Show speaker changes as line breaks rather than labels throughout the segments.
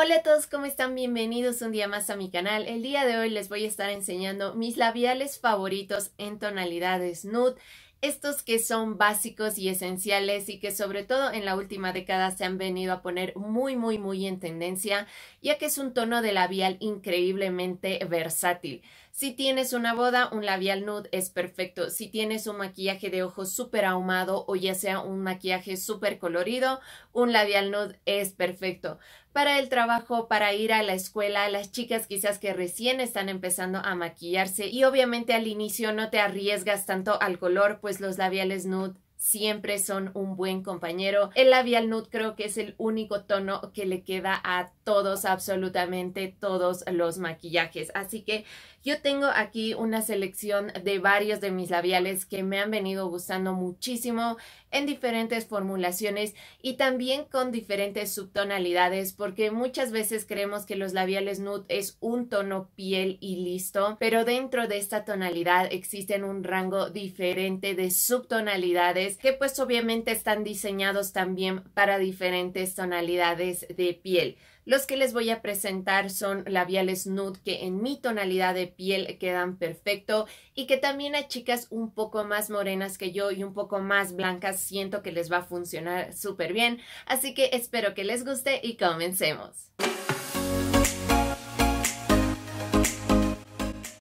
Hola a todos, ¿cómo están? Bienvenidos un día más a mi canal. El día de hoy les voy a estar enseñando mis labiales favoritos en tonalidades nude. Estos que son básicos y esenciales y que sobre todo en la última década se han venido a poner muy muy muy en tendencia ya que es un tono de labial increíblemente versátil. Si tienes una boda, un labial nude es perfecto. Si tienes un maquillaje de ojos súper ahumado o ya sea un maquillaje súper colorido, un labial nude es perfecto. Para el trabajo, para ir a la escuela, las chicas quizás que recién están empezando a maquillarse y obviamente al inicio no te arriesgas tanto al color, pues los labiales nude siempre son un buen compañero. El labial nude creo que es el único tono que le queda a todos, absolutamente todos los maquillajes. Así que yo tengo aquí una selección de varios de mis labiales que me han venido gustando muchísimo en diferentes formulaciones y también con diferentes subtonalidades porque muchas veces creemos que los labiales nude es un tono piel y listo, pero dentro de esta tonalidad existen un rango diferente de subtonalidades que pues obviamente están diseñados también para diferentes tonalidades de piel. Los que les voy a presentar son labiales nude que en mi tonalidad de piel quedan perfecto y que también a chicas un poco más morenas que yo y un poco más blancas siento que les va a funcionar súper bien. Así que espero que les guste y comencemos.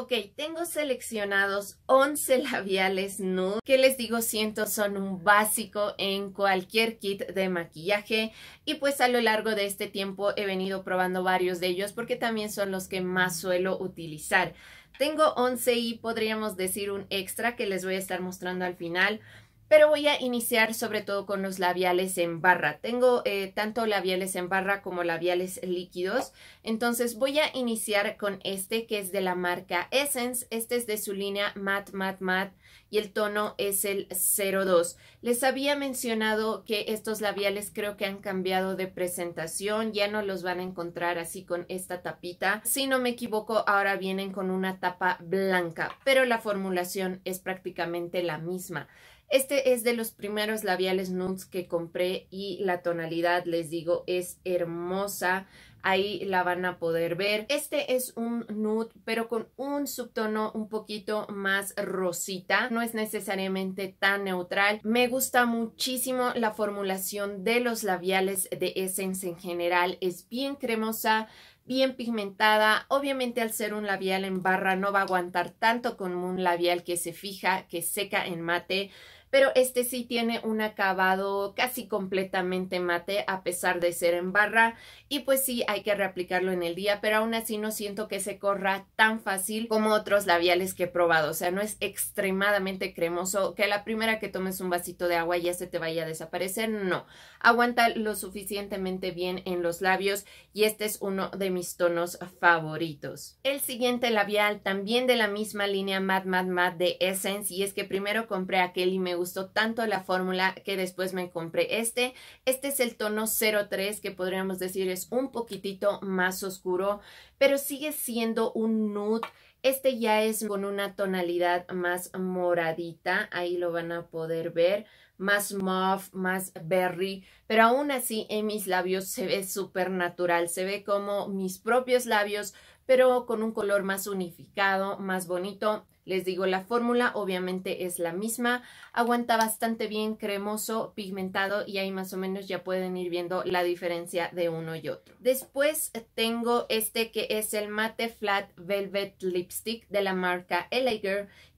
Ok, tengo seleccionados 11 labiales nude que les digo siento son un básico en cualquier kit de maquillaje y pues a lo largo de este tiempo he venido probando varios de ellos porque también son los que más suelo utilizar. Tengo 11 y podríamos decir un extra que les voy a estar mostrando al final pero voy a iniciar sobre todo con los labiales en barra. Tengo eh, tanto labiales en barra como labiales líquidos, entonces voy a iniciar con este que es de la marca Essence. Este es de su línea Matte Matte Matte y el tono es el 02. Les había mencionado que estos labiales creo que han cambiado de presentación, ya no los van a encontrar así con esta tapita. Si no me equivoco, ahora vienen con una tapa blanca, pero la formulación es prácticamente la misma. Este es de los primeros labiales nudes que compré y la tonalidad, les digo, es hermosa. Ahí la van a poder ver. Este es un nude, pero con un subtono un poquito más rosita. No es necesariamente tan neutral. Me gusta muchísimo la formulación de los labiales de Essence en general. Es bien cremosa, bien pigmentada. Obviamente al ser un labial en barra no va a aguantar tanto como un labial que se fija, que seca en mate pero este sí tiene un acabado casi completamente mate a pesar de ser en barra y pues sí hay que reaplicarlo en el día, pero aún así no siento que se corra tan fácil como otros labiales que he probado, o sea, no es extremadamente cremoso que la primera que tomes un vasito de agua ya se te vaya a desaparecer, no, aguanta lo suficientemente bien en los labios y este es uno de mis tonos favoritos. El siguiente labial también de la misma línea Mad Mad Mad de Essence y es que primero compré aquel y me gustó tanto la fórmula que después me compré este. Este es el tono 03 que podríamos decir es un poquitito más oscuro, pero sigue siendo un nude. Este ya es con una tonalidad más moradita, ahí lo van a poder ver, más mauve, más berry, pero aún así en mis labios se ve súper natural, se ve como mis propios labios, pero con un color más unificado, más bonito. Les digo, la fórmula obviamente es la misma, aguanta bastante bien cremoso, pigmentado y ahí más o menos ya pueden ir viendo la diferencia de uno y otro. Después tengo este que es el Matte Flat Velvet Lipstick de la marca LA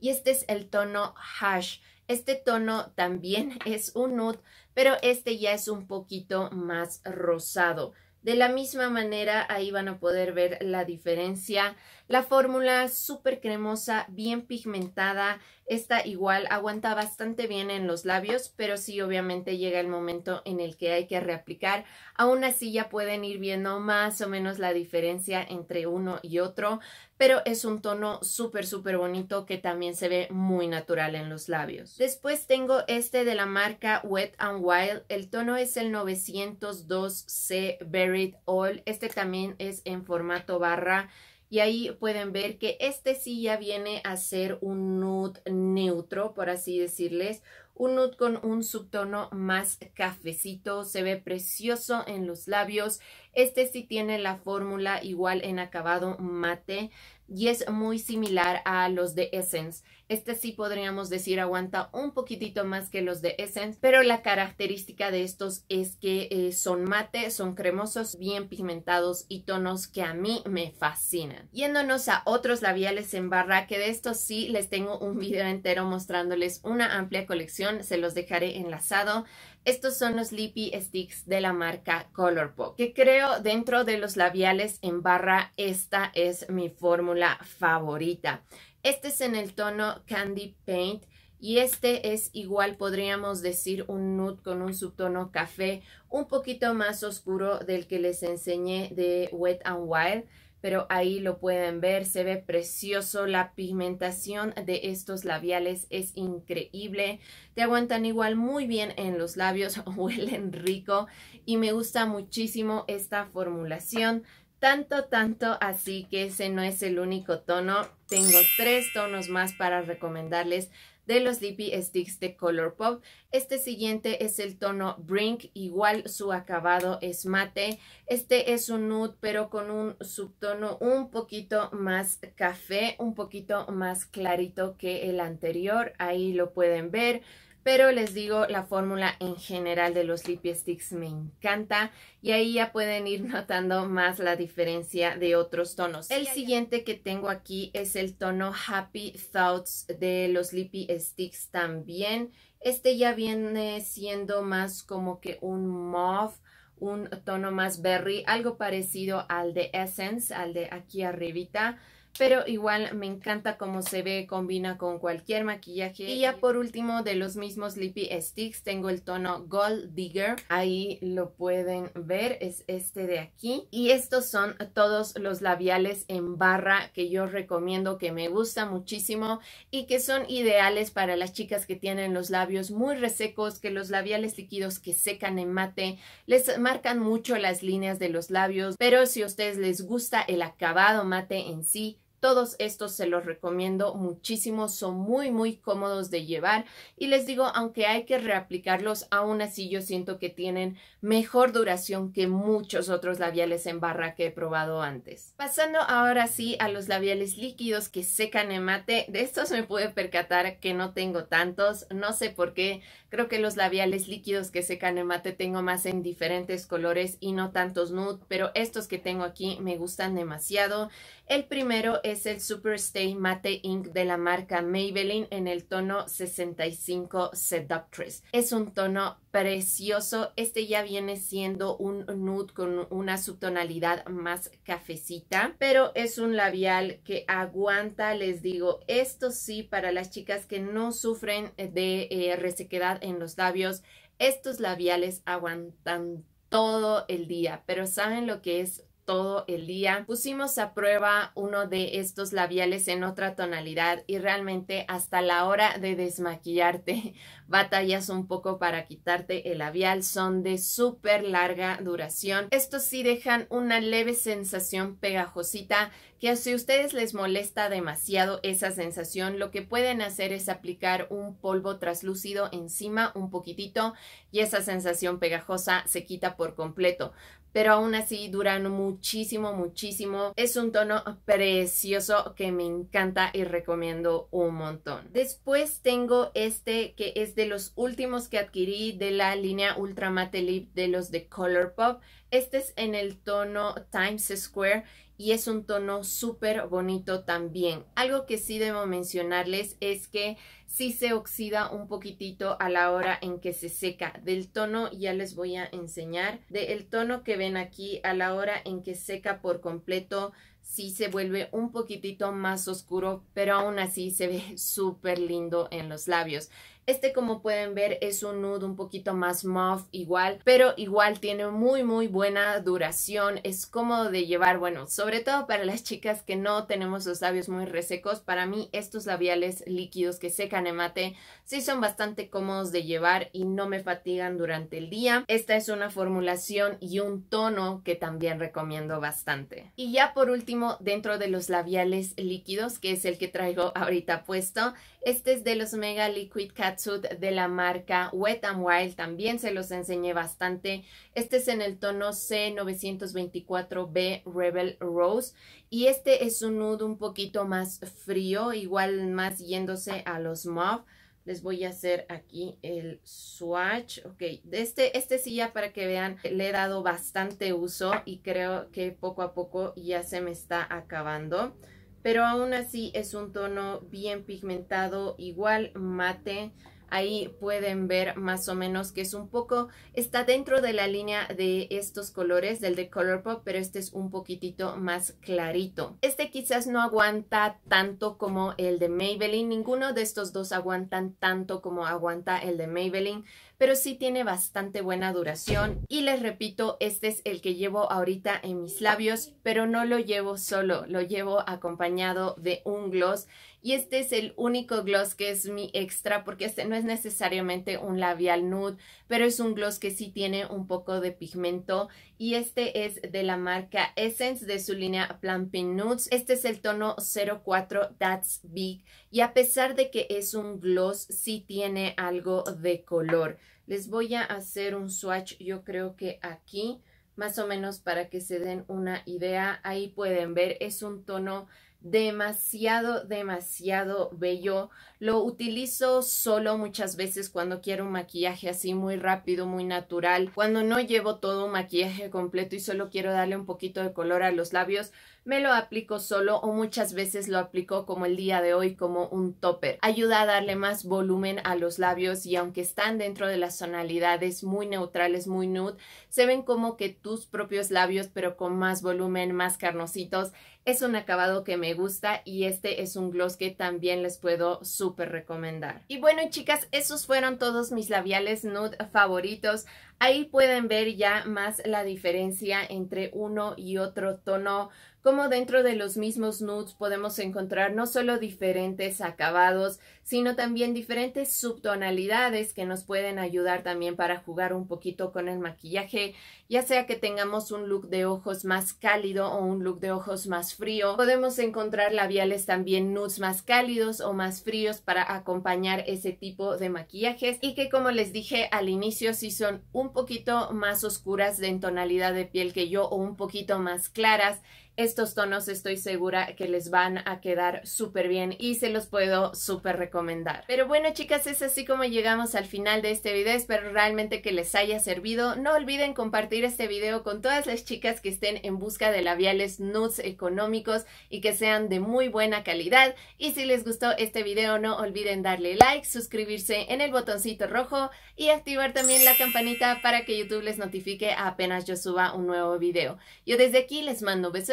y este es el tono Hash. Este tono también es un nude, pero este ya es un poquito más rosado. De la misma manera, ahí van a poder ver la diferencia la fórmula súper cremosa, bien pigmentada, esta igual aguanta bastante bien en los labios, pero sí obviamente llega el momento en el que hay que reaplicar. Aún así ya pueden ir viendo más o menos la diferencia entre uno y otro, pero es un tono súper súper bonito que también se ve muy natural en los labios. Después tengo este de la marca Wet and Wild, el tono es el 902C Buried Oil, este también es en formato barra y ahí pueden ver que este sí ya viene a ser un nude neutro, por así decirles, un nude con un subtono más cafecito, se ve precioso en los labios. Este sí tiene la fórmula igual en acabado mate y es muy similar a los de Essence. Este sí podríamos decir aguanta un poquitito más que los de Essence, pero la característica de estos es que eh, son mate, son cremosos, bien pigmentados y tonos que a mí me fascinan. Yéndonos a otros labiales en barra, que de estos sí les tengo un video entero mostrándoles una amplia colección se los dejaré enlazado. Estos son los Lippy Sticks de la marca Colourpop, que creo dentro de los labiales en barra, esta es mi fórmula favorita. Este es en el tono Candy Paint y este es igual, podríamos decir, un nude con un subtono café un poquito más oscuro del que les enseñé de Wet and Wild pero ahí lo pueden ver, se ve precioso, la pigmentación de estos labiales es increíble, te aguantan igual muy bien en los labios, huelen rico y me gusta muchísimo esta formulación, tanto, tanto, así que ese no es el único tono, tengo tres tonos más para recomendarles de los Lippy Sticks de Colourpop. Este siguiente es el tono Brink, igual su acabado es mate. Este es un nude pero con un subtono un poquito más café, un poquito más clarito que el anterior. Ahí lo pueden ver pero les digo, la fórmula en general de los Lippy Sticks me encanta y ahí ya pueden ir notando más la diferencia de otros tonos. El siguiente que tengo aquí es el tono Happy Thoughts de los Lippy Sticks también. Este ya viene siendo más como que un mauve, un tono más berry, algo parecido al de Essence, al de aquí arribita pero igual me encanta cómo se ve, combina con cualquier maquillaje. Y ya por último de los mismos Lippy Sticks tengo el tono Gold Digger, ahí lo pueden ver, es este de aquí. Y estos son todos los labiales en barra que yo recomiendo, que me gusta muchísimo y que son ideales para las chicas que tienen los labios muy resecos, que los labiales líquidos que secan en mate les marcan mucho las líneas de los labios, pero si a ustedes les gusta el acabado mate en sí, todos estos se los recomiendo muchísimo, son muy muy cómodos de llevar y les digo, aunque hay que reaplicarlos, aún así yo siento que tienen mejor duración que muchos otros labiales en barra que he probado antes. Pasando ahora sí a los labiales líquidos que secan en mate, de estos me pude percatar que no tengo tantos, no sé por qué, Creo que los labiales líquidos que secan en mate tengo más en diferentes colores y no tantos nude, pero estos que tengo aquí me gustan demasiado. El primero es el Super Stay Matte Ink de la marca Maybelline en el tono 65 Seductress. Es un tono precioso. Este ya viene siendo un nude con una subtonalidad más cafecita, pero es un labial que aguanta, les digo, esto sí para las chicas que no sufren de eh, resequedad en los labios. Estos labiales aguantan todo el día, pero ¿saben lo que es todo el día. Pusimos a prueba uno de estos labiales en otra tonalidad y realmente hasta la hora de desmaquillarte batallas un poco para quitarte el labial. Son de súper larga duración. Estos sí dejan una leve sensación pegajosita que si a ustedes les molesta demasiado esa sensación, lo que pueden hacer es aplicar un polvo traslúcido encima un poquitito y esa sensación pegajosa se quita por completo pero aún así duran muchísimo, muchísimo. Es un tono precioso que me encanta y recomiendo un montón. Después tengo este que es de los últimos que adquirí de la línea Ultra Matte Lip de los de Colourpop. Este es en el tono Times Square y es un tono súper bonito también. Algo que sí debo mencionarles es que sí se oxida un poquitito a la hora en que se seca. Del tono ya les voy a enseñar. Del tono que ven aquí a la hora en que seca por completo sí se vuelve un poquitito más oscuro, pero aún así se ve súper lindo en los labios. Este como pueden ver es un nude un poquito más muff igual, pero igual tiene muy muy buena duración, es cómodo de llevar, bueno, sobre todo para las chicas que no tenemos los labios muy resecos, para mí estos labiales líquidos que secan en mate sí son bastante cómodos de llevar y no me fatigan durante el día. Esta es una formulación y un tono que también recomiendo bastante. Y ya por último, dentro de los labiales líquidos, que es el que traigo ahorita puesto, este es de los Mega Liquid Cats de la marca Wet n Wild, también se los enseñé bastante. Este es en el tono C924B Rebel Rose y este es un nude un poquito más frío, igual más yéndose a los mauve. Les voy a hacer aquí el swatch. Ok, este, este sí ya para que vean, le he dado bastante uso y creo que poco a poco ya se me está acabando pero aún así es un tono bien pigmentado, igual mate, Ahí pueden ver más o menos que es un poco, está dentro de la línea de estos colores, del de Colourpop, pero este es un poquitito más clarito. Este quizás no aguanta tanto como el de Maybelline, ninguno de estos dos aguantan tanto como aguanta el de Maybelline, pero sí tiene bastante buena duración. Y les repito, este es el que llevo ahorita en mis labios, pero no lo llevo solo, lo llevo acompañado de un gloss y este es el único gloss que es mi extra porque este no es necesariamente un labial nude, pero es un gloss que sí tiene un poco de pigmento. Y este es de la marca Essence de su línea Plumping Nudes. Este es el tono 04 That's Big. Y a pesar de que es un gloss, sí tiene algo de color. Les voy a hacer un swatch yo creo que aquí, más o menos para que se den una idea. Ahí pueden ver, es un tono demasiado, demasiado bello. Lo utilizo solo muchas veces cuando quiero un maquillaje así muy rápido, muy natural. Cuando no llevo todo un maquillaje completo y solo quiero darle un poquito de color a los labios, me lo aplico solo o muchas veces lo aplico como el día de hoy como un topper. Ayuda a darle más volumen a los labios y aunque están dentro de las tonalidades muy neutrales, muy nude, se ven como que tus propios labios pero con más volumen, más carnositos. Es un acabado que me gusta y este es un gloss que también les puedo subir recomendar. Y bueno chicas, esos fueron todos mis labiales nude favoritos. Ahí pueden ver ya más la diferencia entre uno y otro tono como dentro de los mismos nudes podemos encontrar no solo diferentes acabados, sino también diferentes subtonalidades que nos pueden ayudar también para jugar un poquito con el maquillaje, ya sea que tengamos un look de ojos más cálido o un look de ojos más frío. Podemos encontrar labiales también nudes más cálidos o más fríos para acompañar ese tipo de maquillajes y que como les dije al inicio si son un poquito más oscuras de en tonalidad de piel que yo o un poquito más claras estos tonos estoy segura que les van a quedar súper bien y se los puedo súper recomendar. Pero bueno chicas, es así como llegamos al final de este video. Espero realmente que les haya servido. No olviden compartir este video con todas las chicas que estén en busca de labiales nudes económicos y que sean de muy buena calidad. Y si les gustó este video, no olviden darle like, suscribirse en el botoncito rojo y activar también la campanita para que YouTube les notifique apenas yo suba un nuevo video. Yo desde aquí les mando besos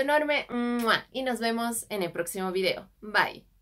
y nos vemos en el próximo video. Bye.